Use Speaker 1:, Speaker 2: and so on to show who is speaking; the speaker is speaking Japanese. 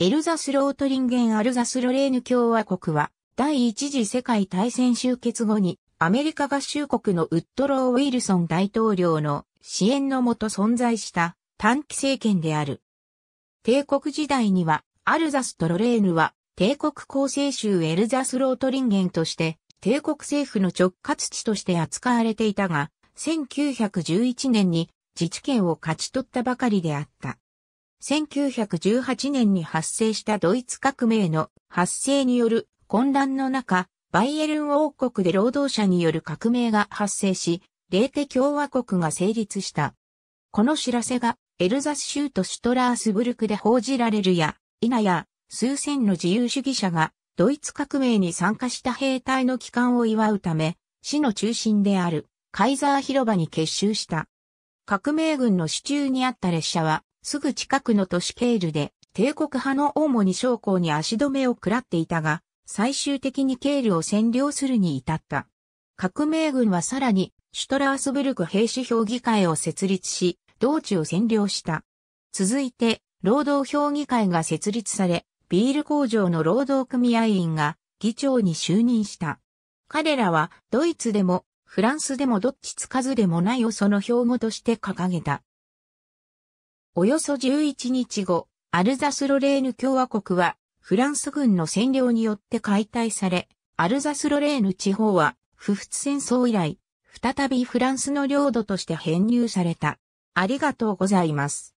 Speaker 1: エルザスロートリンゲン・アルザスロレーヌ共和国は、第一次
Speaker 2: 世界大戦終結後に、アメリカ合衆国のウッドロー・ウィルソン大統領の支援のもと存在した短期政権である。帝国時代には、アルザスとロレーヌは、帝国構成州エルザスロートリンゲンとして、帝国政府の直轄地として扱われていたが、1911年に自治権を勝ち取ったばかりであった。1918年に発生したドイツ革命の発生による混乱の中、バイエルン王国で労働者による革命が発生し、レーテ共和国が成立した。この知らせがエルザス州とシュトラースブルクで報じられるや、否や、数千の自由主義者がドイツ革命に参加した兵隊の帰還を祝うため、市の中心であるカイザー広場に結集した。革命軍の支柱にあった列車はすぐ近くの都市ケールで帝国派の主に将校に足止めを食らっていたが、最終的にケールを占領するに至った。革命軍はさらに、シュトラースブルク兵士評議会を設立し、同地を占領した。続いて、労働評議会が設立され、ビール工場の労働組合員が議長に就任した。彼らはドイツでもフランスでもどっちつかずでもないをその標語として掲げた。およそ11日後、アルザスロレーヌ共和国はフランス軍の占領によって解体され、アルザスロレーヌ地方は不仏戦争以来、再びフランスの領土として編
Speaker 1: 入された。ありがとうございます。